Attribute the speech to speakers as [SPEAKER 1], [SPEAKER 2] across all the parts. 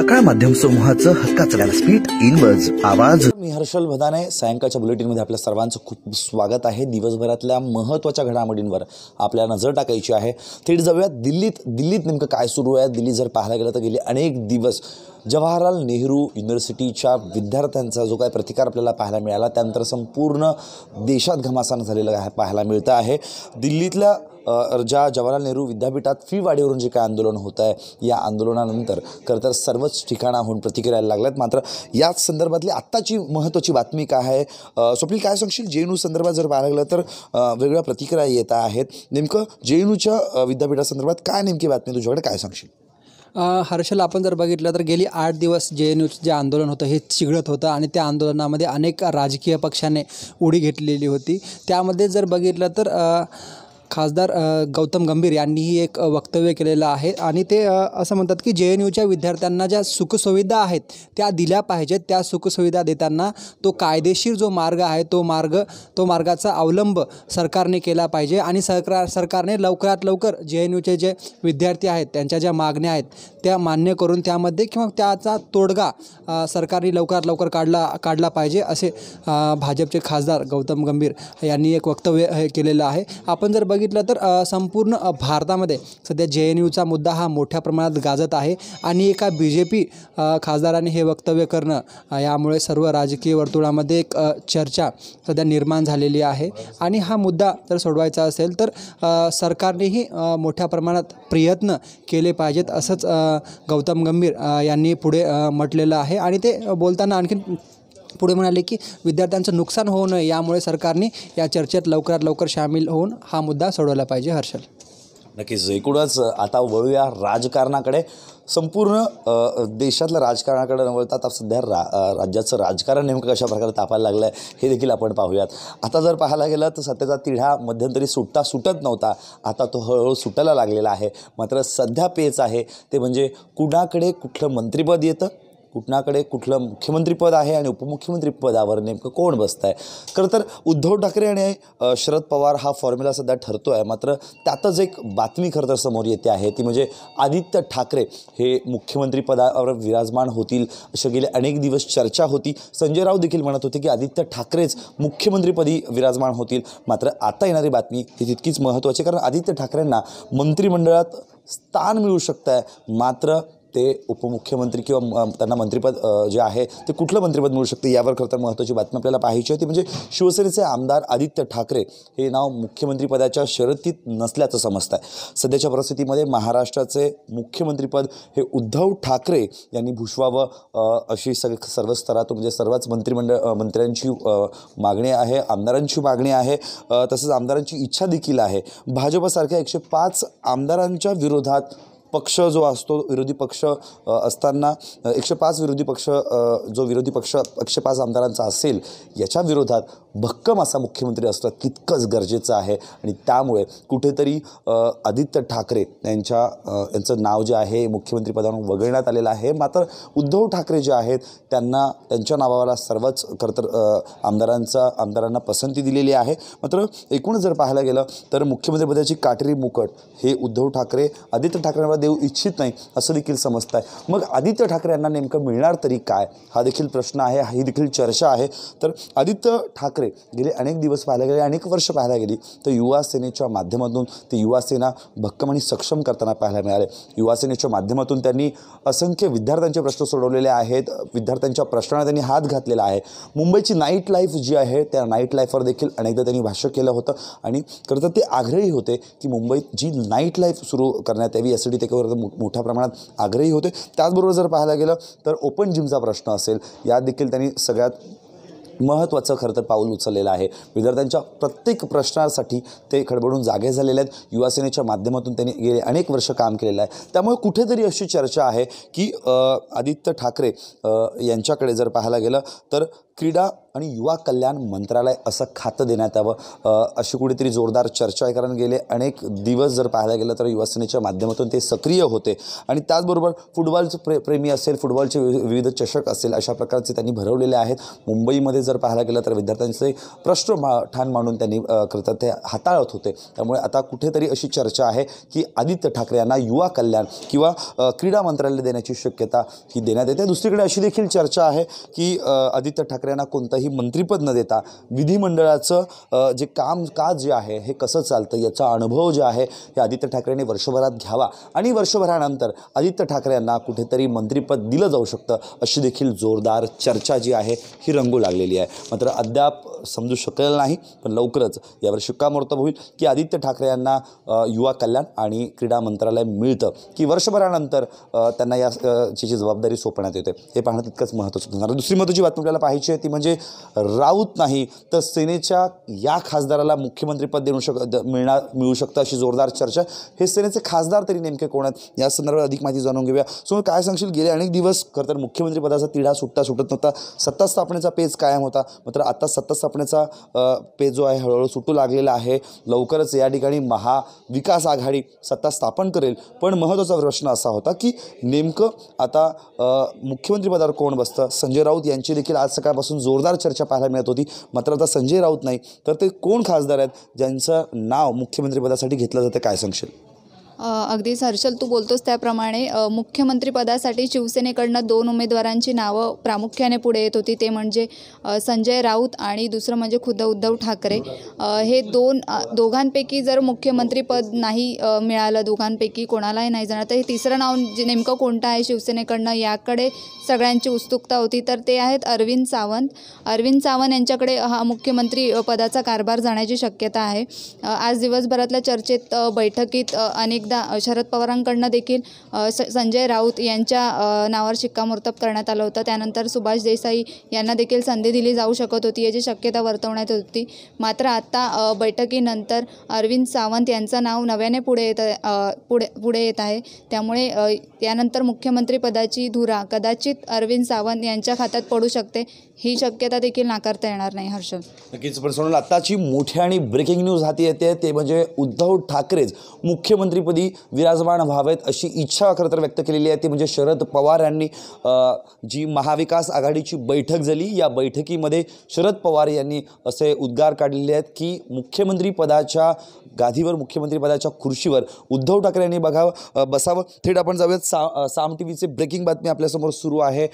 [SPEAKER 1] सकाळ माध्यम समूहाचं हक्का चढायला स्पीड आवाज मी हर्षल भदाने सायंकाळच्या बुलेटिनमध्ये आपल्या सर्वांचं खूप स्वागत आहे दिवसभरातल्या महत्त्वाच्या घडामोडींवर आपल्याला नजर टाकायची आहे थेट जाऊयात दिल्लीत दिल्लीत नेमकं काय सुरू आहे दिल्ली जर पाहायला गेलं तर गेले अनेक दिवस जवाहरलाल नेहरू युनिव्हर्सिटीच्या विद्यार्थ्यांचा जो काय प्रतिकार आपल्याला पाहायला मिळाला त्यानंतर संपूर्ण देशात घमासान झालेला पाहायला मिळतं आहे दिल्लीतल्या ज्या जवाहरलाल नेहरू विद्यापीठात फी वाढीवरून जे काय आंदोलन होत आहे या आंदोलनानंतर खरं तर सर्वच ठिकाणाहून प्रतिक्रिया लागल्यात मात्र याच संदर्भातली आत्ताची महत्त्वाची बातमी काय आहे स्वप्नील काय सांगशील जे एन यू संदर्भात जर पाहायला लागलं तर वेगळ्या प्रतिक्रिया येत आहेत नेमकं जे एन यूच्या विद्यापीठासंदर्भात काय नेमकी बातमी तुझ्याकडे काय सांगशील
[SPEAKER 2] हर्षल आपण जर बघितलं तर गेली आठ दिवस जे एन यूचं जे आंदोलन होतं हे चिघळत होतं आणि त्या आंदोलनामध्ये अनेक राजकीय पक्षाने उडी घेतलेली होती त्यामध्ये जर बघितलं तर खासदार गौतम गंभीर यांनीही एक वक्तव्य केलेलं आहे आणि ते असं म्हणतात की जे एन यूच्या विद्यार्थ्यांना ज्या सुखसुविधा आहेत त्या दिल्या पाहिजेत त्या सुखसुविधा देताना तो कायदेशीर जो मार्ग आहे तो मार्ग तो मार्गाचा अवलंब सरकारने केला पाहिजे आणि सरकार सरकारने लवकरात लवकर जे एन यूचे जे विद्यार्थी आहेत त्यांच्या ज्या मागण्या आहेत त्या मान्य करून त्यामध्ये किंवा त्याचा तोडगा सरकारने लवकरात लवकर काढला काढला पाहिजे असे भाजपचे खासदार गौतम गंभीर यांनी एक वक्तव्य हे केलेलं आहे आपण जर बघ बघितलं तर संपूर्ण भारतामध्ये सध्या जे एन यूचा मुद्दा हा मोठ्या प्रमाणात गाजत आहे आणि एका बी जे पी खासदाराने हे वक्तव्य करणं यामुळे सर्व राजकीय वर्तुळामध्ये एक चर्चा सध्या निर्माण झालेली आहे आणि हा मुद्दा जर सोडवायचा असेल तर सरकारनेही मोठ्या प्रमाणात प्रयत्न केले पाहिजेत असंच गौतम गंभीर यांनी पुढे म्हटलेलं आहे आणि ते बोलताना आणखीन पुढे म्हणाले की विद्यार्थ्यांचं नुकसान होऊ नये यामुळे सरकारने या चर्चेत लवकरात लवकर सामील होऊन हा मुद्दा सोडवला पाहिजे हर्षल
[SPEAKER 1] नक्कीच एकूणच आता वळूया राजकारणाकडे संपूर्ण देशातलं राजकारणाकडे वळता आता सध्या रा राज्याचं राजकारण नेमकं कशा प्रकारे तापायला लागलं आहे हे देखील आपण पाहूयात आता जर पाहायला गेलं तर सध्याचा तिढा मध्यंतरी सुटता सुटत नव्हता आता तो हळूहळू सुटायला लागलेला आहे मात्र सध्या पेच आहे ते म्हणजे कुणाकडे कुठलं मंत्रिपद येतं कुठणाकडे कुठलं मुख्यमंत्रीपद आहे आणि उपमुख्यमंत्री पदावर नेमकं कोण बसत आहे खरं तर उद्धव ठाकरे आणि शरद पवार हा फॉर्म्युला सध्या ठरतो आहे मात्र त्यातच एक बातमी खरं तर समोर येते आहे ती म्हणजे आदित्य ठाकरे हे मुख्यमंत्री पदावर विराजमान होतील असे गेले अनेक दिवस चर्चा होती संजय राऊत देखील म्हणत होते की आदित्य ठाकरेच मुख्यमंत्रीपदी विराजमान होतील मात्र आता येणारी बातमी ही तितकीच महत्त्वाची कारण आदित्य ठाकरेंना मंत्रिमंडळात स्थान मिळू शकतं आहे मात्र ते उपमुख्यमंत्री किंवा त्यांना मंत्रिपद जे आहे ते कुठलं मंत्रिपद मिळू शकते यावर खरं महत्त्वाची बातमी आपल्याला पाहायची होती म्हणजे शिवसेनेचे आमदार आदित्य ठाकरे हे नाव मुख्यमंत्रीपदाच्या शर्यतीत नसल्याचं समजत आहे सध्याच्या परिस्थितीमध्ये महाराष्ट्राचे मुख्यमंत्रीपद हे उद्धव ठाकरे यांनी भूषवावं अशी सग सर्व स्तरातून म्हणजे सर्वच मंत्रिमंडळ मंत्र्यांची मागणी आहे आमदारांची मागणी आहे तसंच आमदारांची इच्छा देखील आहे भाजपसारख्या एकशे पाच आमदारांच्या विरोधात पक्ष जो असतो विरोधी पक्ष असताना एकशे पाच विरोधी पक्ष जो विरोधी पक्ष एकशे पाच आमदारांचा असेल याच्या विरोधात भक्कम असा मुख्यमंत्री असणं तितकंच गरजेचं आहे आणि त्यामुळे कुठेतरी आदित्य ठाकरे यांच्या यांचं नाव जे आहे मुख्यमंत्रीपदावरून वगळण्यात आलेलं आहे मात्र उद्धव ठाकरे जे आहेत त्यांना त्यांच्या नावाला सर्वच खरं आमदारांचा आमदारांना पसंती दिलेली आहे मात्र एकूण जर पाहायला गेलं तर मुख्यमंत्रीपदाची काटेरी मुकट हे उद्धव ठाकरे आदित्य ठाकरे देऊ इच्छित नाही असं देखील समजत आहे मग आदित्य ठाकरे यांना नेमकं मिळणार तरी काय हा देखील प्रश्न आहे ही देखील चर्चा आहे तर आदित्य ठाकरे गेले अनेक दिवस पाहायला गेले अनेक वर्ष पाहायला गेली तर युवा सेनेच्या माध्यमातून ते युवासेना भक्कम आणि सक्षम करताना पाहायला मिळाले युवासेनेच्या माध्यमातून त्यांनी असंख्य विद्यार्थ्यांचे प्रश्न सोडवलेले आहेत विद्यार्थ्यांच्या प्रश्नांना त्यांनी हात घातलेला आहे मुंबईची नाईट लाईफ जी आहे त्या नाईट लाईफवर देखील अनेकदा त्यांनी भाष्य केलं होतं आणि खरं तर ते आग्रही होते की मुंबईत जी नाईट लाईफ सुरू करण्यात यावी यासाठी ते मो मोठ्या प्रमाणात आग्रही होते त्याचबरोबर जर पाहायला गेलं तर ओपन जिमचा प्रश्न असेल या देखील त्यांनी सगळ्यात महत्त्वाचं खरं तर पाऊल उचललेलं आहे विद्यार्थ्यांच्या प्रत्येक प्रश्नासाठी ते खडबडून जागे झालेले आहेत युवासेनेच्या माध्यमातून त्यांनी गेले अनेक वर्ष काम केलेलं आहे त्यामुळे कुठेतरी अशी चर्चा आहे की आदित्य ठाकरे यांच्याकडे जर पाहायला गेलं तर क्रीडा आणि युवा कल्याण मंत्रालय असं खातं देण्यात यावं अशी कुठेतरी जोरदार चर्चा आहे कारण गेले अनेक दिवस जर पाहायला गेलं तर युवासेनेच्या माध्यमातून ते सक्रिय होते आणि त्याचबरोबर फुटबॉलचं प्रे प्रेमी असेल फुटबॉलचे विविध चषक असेल अशा प्रकारचे त्यांनी भरवलेले आहेत मुंबईमध्ये जर पाहायला गेलं तर विद्यार्थ्यांचे प्रश्न मा ठाण मांडून त्यांनी करतात ते हाताळत होते त्यामुळे आता कुठेतरी अशी चर्चा आहे की आदित्य ठाकरे यांना युवा कल्याण किंवा क्रीडा मंत्रालय देण्याची शक्यता ही देण्यात येते दुसरीकडे अशी देखील चर्चा आहे की आदित्य ठाकरे ठाकरेंना कोणतंही मंत्रिपद न देता विधिमंडळाचं जे काम काज जे आहे हे कसं चालतं याचा अनुभव जे आहे हे आदित्य ठाकरेंनी वर्षभरात घ्यावा आणि वर्षभरानंतर आदित्य ठाकरे यांना कुठेतरी मंत्रिपद दिलं जाऊ शकतं अशी देखील जोरदार चर्चा जी आहे ही रंगू लागलेली आहे मात्र अद्याप समजू शकलेलं नाही पण लवकरच यावर शिक्कामोर्तब होईल की आदित्य ठाकरे यांना युवा कल्याण आणि क्रीडा मंत्रालय मिळतं की वर्षभरानंतर त्यांना या जी जबाबदारी सोपण्यात येते हे पाहणं तितकंच महत्त्वाचं असणार दुसरी महत्त्वाची बातमी आपल्याला पाहिजे ती म्हणजे राऊत नाही तर सेनेच्या या खासदाराला मुख्यमंत्रीपद देऊ शक मिळणार मिळू शकतं अशी जोरदार चर्चा हे सेनेचे खासदार तरी नेमके कोण आहेत या संदर्भात अधिक माहिती जाणून घेऊया सो काय सांगशील गेले अनेक दिवस खरं तर मुख्यमंत्रीपदाचा तिढा सुटता सुटत नव्हता सत्ता स्थापनेचा पेज कायम होता मात्र आता सत्ता जपण्याचा पे जो आहे हळूहळू सुटू लागलेला आहे लवकरच या ठिकाणी महाविकास आघाडी सत्ता स्थापन करेल पण महत्त्वाचा प्रश्न असा होता की नेमकं आता मुख्यमंत्रीपदावर कोण बसतं संजय राऊत यांची देखील आज सकाळपासून जोरदार चर्चा पाहायला मिळत होती मात्र आता संजय राऊत नाही तर ते कोण खासदार आहेत ज्यांचं नाव मुख्यमंत्रीपदासाठी घेतलं जातं काय सांगशील
[SPEAKER 3] अगदी हर्षल तू बोलतोस त्याप्रमाणे मुख्यमंत्रीपदासाठी शिवसेनेकडनं दोन उमेदवारांची नावं प्रामुख्याने पुढे येत होती ते म्हणजे संजय राऊत आणि दुसरं म्हणजे खुद्द उद्धव ठाकरे हे दोन दोघांपैकी जर मुख्यमंत्रीपद नाही मिळालं दोघांपैकी कोणालाही नाही जाणार तर हे तिसरं नाव जे नेमकं कोणतं आहे शिवसेनेकडनं याकडे सगळ्यांची उत्सुकता होती तर ते आहेत अरविंद सावंत अरविंद सावंत यांच्याकडे हा मुख्यमंत्री पदाचा कारभार जाण्याची शक्यता आहे आज दिवसभरातल्या चर्चेत बैठकीत अनेक शरद पवारांकडनं देखील संजय राऊत यांच्या नावावर शिक्कामोर्तब करण्यात आलं होतं त्यानंतर सुभाष देसाई यांना देखील संधी दिली जाऊ शकत होती याची शक्यता वर्तवण्यात होती मात्र आत्ता बैठकीनंतर अरविंद सावंत यांचं नाव नव्याने पुढे येत पुढे पुढे येत आहे त्यामुळे यानंतर मुख्यमंत्रीपदाची धुरा कदाचित अरविंद सावंत यांच्या खात्यात पडू शकते ही शक्यता देखील नाकारता येणार नाही हर्ष
[SPEAKER 1] नक्कीच पण सोडून आत्ताची मोठी आणि ब्रेकिंग न्यूज हाती येते ते म्हणजे उद्धव ठाकरेच मुख्यमंत्रीपदी पदी विराजमान व्हावेत अशी इच्छा खरं तर व्यक्त केलेली आहे ती म्हणजे शरद पवार यांनी जी महाविकास आघाडीची बैठक झाली या बैठकीमध्ये शरद पवार यांनी असे उद्गार काढलेले आहेत की मुख्यमंत्री पदाच्या गादीवर मुख्यमंत्रीपदाच्या खुर्शीवर उद्धव ठाकरे यांनी बघावं बसावं थेट आपण जाऊयात सा साम टी व्हीचे ब्रेकिंग बातमी आपल्यासमोर सुरू आहे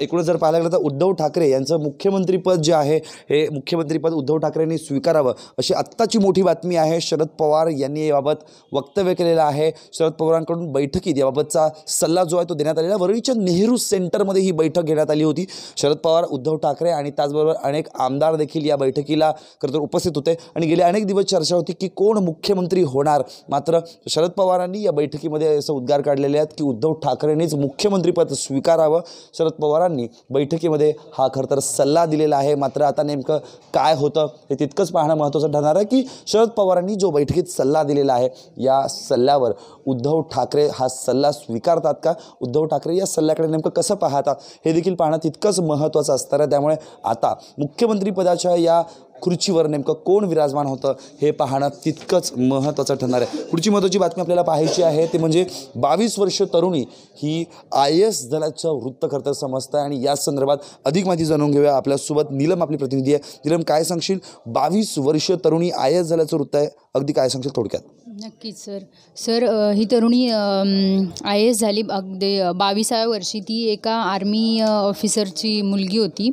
[SPEAKER 1] एकूणच जर पाहायला गेलं तर उद्धव ठाकरे यांचं मुख्यमंत्रीपद जे आहे हे मुख्यमंत्रीपद उद्धव ठाकरेंनी स्वीकारावं अशी आत्ताची मोठी बातमी आहे शरद पवार यांनी याबाबत वक्तव्य केलेलं आहे शरद पवारांकडून बैठकीत याबाबतचा सल्ला जो आहे तो देण्यात आलेला वरळीच्या नेहरू सेंटरमध्ये ही बैठक घेण्यात आली होती शरद पवार उद्धव ठाकरे आणि त्याचबरोबर अनेक आमदार देखील या बैठकीला खरंतर उपस्थित होते आणि गेले अनेक दिवस चर्चा होती की कोण कोण मुख्यमंत्री होणार मात्र शरद पवारांनी या बैठकीमध्ये असं उद्गार काढलेले आहेत की उद्धव ठाकरेंनीच मुख्यमंत्रीपद स्वीकारावं शरद पवारांनी बैठकीमध्ये हा खरं तर सल्ला दिलेला आहे मात्र आता नेमकं काय होतं हे तितकंच पाहणं महत्त्वाचं ठरणार आहे की शरद पवारांनी जो बैठकीत सल्ला दिलेला आहे या सल्ल्यावर उद्धव ठाकरे हा सल्ला स्वीकारतात का उद्धव ठाकरे या सल्ल्याकडे नेमकं कसं पाहतात हे देखील पाहणं तितकंच महत्त्वाचं असतं आहे त्यामुळे आता मुख्यमंत्रीपदाच्या या खुर्चीवर नेमकं कोण विराजमान होतं हे पाहणं तितकंच महत्त्वाचं ठरणार आहे पुढची महत्त्वाची बातमी आपल्याला पाहायची आहे ते म्हणजे बावीस वर्ष तरुणी ही आय एस दलाचं वृत्तकर्ता समजतं आणि या संदर्भात अधिक माहिती जाणून घेऊया आपल्यासोबत नीलम आपली प्रतिनिधी आहे नीलम काय सांगशील बावीस वर्ष तरुणी आय एस झाल्याचं वृत्त आहे अगदी काय सांगशील थोडक्यात
[SPEAKER 2] नक्कीच
[SPEAKER 3] सर सर ही तरुणी आय एस झाली अगदी बावीसाव्या वर्षी ती एका आर्मी ऑफिसरची मुलगी होती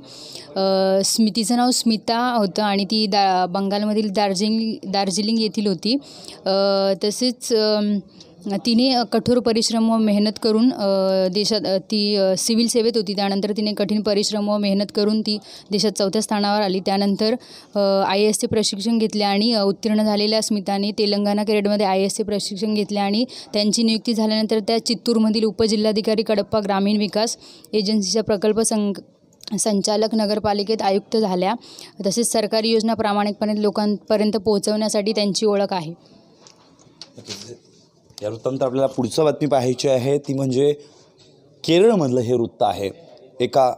[SPEAKER 3] स्मितीचं नाव स्मिता होतं आणि ती दा बंगालमधील दार्जिलिंग दार्जिलिंग येथील होती तसेच तिने कठोर परिश्रम व मेहनत करून देशात ती सिव्हिल सेवेत होती त्यानंतर तिने कठीण परिश्रम व मेहनत करून ती देशात चौथ्या स्थानावर आली त्यानंतर आय एस चे प्रशिक्षण घेतले आणि उत्तीर्ण झालेल्या स्मिताने तेलंगणा क्रेडमध्ये आय एस चे प्रशिक्षण घेतले आणि त्यांची नियुक्ती झाल्यानंतर त्या चित्तूरमधील उपजिल्हाधिकारी कडप्पा ग्रामीण विकास एजन्सीचा प्रकल्प संघ संचालक नगरपालिकेत आयुक्त झाल्या तसेच सरकारी योजना प्रामाणिकपणे लोकांपर्यंत पोहोचवण्यासाठी त्यांची ओळख आहे
[SPEAKER 1] या वृत्तानंतर आपल्याला पुढचं बातमी पाहायची आहे ती म्हणजे केरळमधलं हे वृत्त आहे एका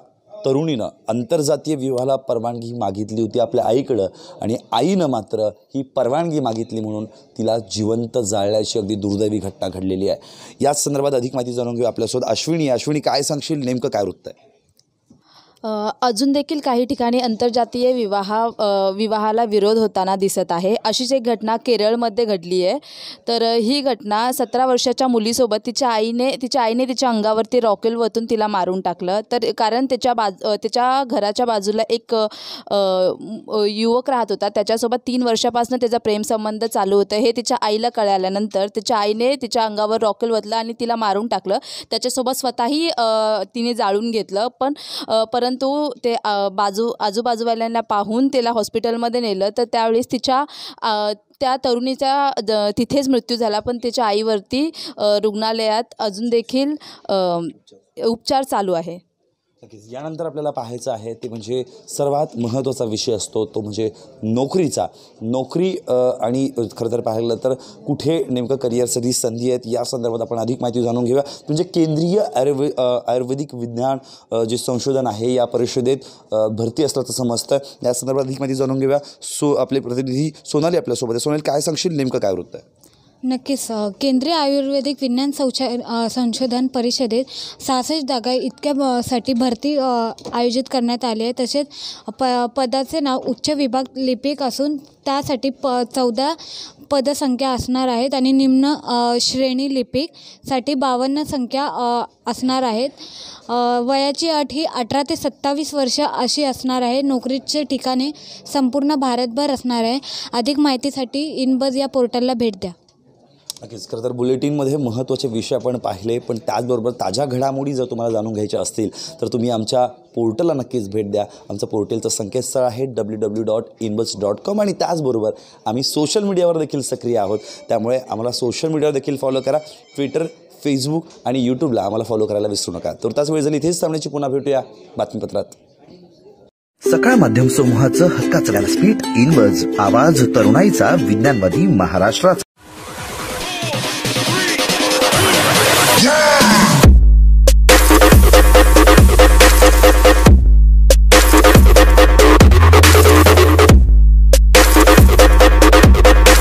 [SPEAKER 1] तरुणीनं आंतरजातीय विवाहाला परवानगी मागितली होती आपल्या आईकडं आणि आईनं मात्र ही परवानगी मागितली म्हणून तिला जिवंत जाळल्याची अगदी दुर्दैवी घटना घडलेली आहे याच संदर्भात अधिक माहिती जाणून घेऊ आपल्यासोबत अश्विनी अश्विनी काय सांगशील नेमकं काय वृत्त आहे
[SPEAKER 3] अजून देखील काही ठिकाणी आंतरजातीय विवाह विवाहाला विरोध होताना दिसत आहे अशीच एक घटना केरळमध्ये घडली आहे तर ही घटना सतरा वर्षाच्या मुलीसोबत तिच्या आईने तिच्या आईने तिच्या अंगावरती रॉकेल वतून तिला मारून टाकलं तर कारण त्याच्या बाज त्याच्या घराच्या बाजूला एक युवक राहत होता त्याच्यासोबत तीन वर्षापासून त्याचा प्रेमसंबंध चालू होतं हे तिच्या आईला कळाल्यानंतर तिच्या आईने तिच्या अंगावर रॉकेल वतलं आणि तिला मारून टाकलं त्याच्यासोबत स्वतःही तिने जाळून घेतलं पण परत परंतु ते बाजू आजूबाजूवाल्यांना पाहून तिला हॉस्पिटलमध्ये नेलं तर त्यावेळेस तिच्या त्या तरुणीचा तिथेच मृत्यू झाला पण तिच्या आईवरती रुग्णालयात अजून देखील उपचार चालू आहे
[SPEAKER 1] नक्कीच यानंतर आपल्याला पाहायचं आहे ते म्हणजे सर्वात महत्त्वाचा विषय असतो तो म्हणजे नोकरीचा नोकरी आणि खरं तर पाहिलं तर कुठे नेमकं करिअरसाठी संधी आहेत या संदर्भात आपण अधिक माहिती जाणून घेऊया म्हणजे केंद्रीय आयुर्वे आयुर्वेदिक विज्ञान जे संशोधन आहे या परिषदेत भरती असल्याचं समजतं या संदर्भात अधिक माहिती जाणून घेऊया सो आपले प्रतिनिधी सोनाली आपल्यासोबत आहे सोनाली काय सांगशील नेमकं काय वृत्त आहे
[SPEAKER 3] नक्कीच केंद्रीय आयुर्वेदिक विज्ञान संशोधन परिषदेत सहासष्ट जागा इतक्या साठी भरती आयोजित करण्यात आली आहे तसेच प पदाचे नाव उच्च विभाग लिपिक असून त्यासाठी प चौदा पदसंख्या असणार आहेत आणि निम्न श्रेणी लिपिकसाठी बावन्न संख्या असणार आहेत वयाची अट ही अठरा ते सत्तावीस वर्ष अशी असणार आहे नोकरीचे ठिकाणे संपूर्ण भारतभर असणार आहे अधिक माहितीसाठी इनबज या पोर्टलला भेट द्या
[SPEAKER 1] नक्कीच खरं तर बुलेटिनमध्ये महत्त्वाचे विषय आपण पाहिले पण त्याचबरोबर ताज्या घडामोडी जर तुम्हाला जाणून घ्यायच्या असतील तर तुम्ही आमच्या पोर्टलला नक्कीच भेट द्या आमचं पोर्टलचं संकेतस्थळ आहे डब्ल्यू डब्ल्यू डॉट इनबस डॉट कॉम आणि त्याचबरोबर आम्ही सोशल मीडियावर देखील सक्रिय आहोत त्यामुळे आम्हाला सोशल मीडियावर देखील फॉलो करा ट्विटर फेसबुक आणि यूट्यूबला आम्हाला फॉलो करायला विसरू नका तर त्याच वेळ इथेच थांबण्याची पुन्हा भेटूया बातमीपत्रात सकाळ माध्यम समूहाचं हक्काचं स्पीड इनबज आवाज तरुणाईचा विज्ञानवादी महाराष्ट्राचा Yeah!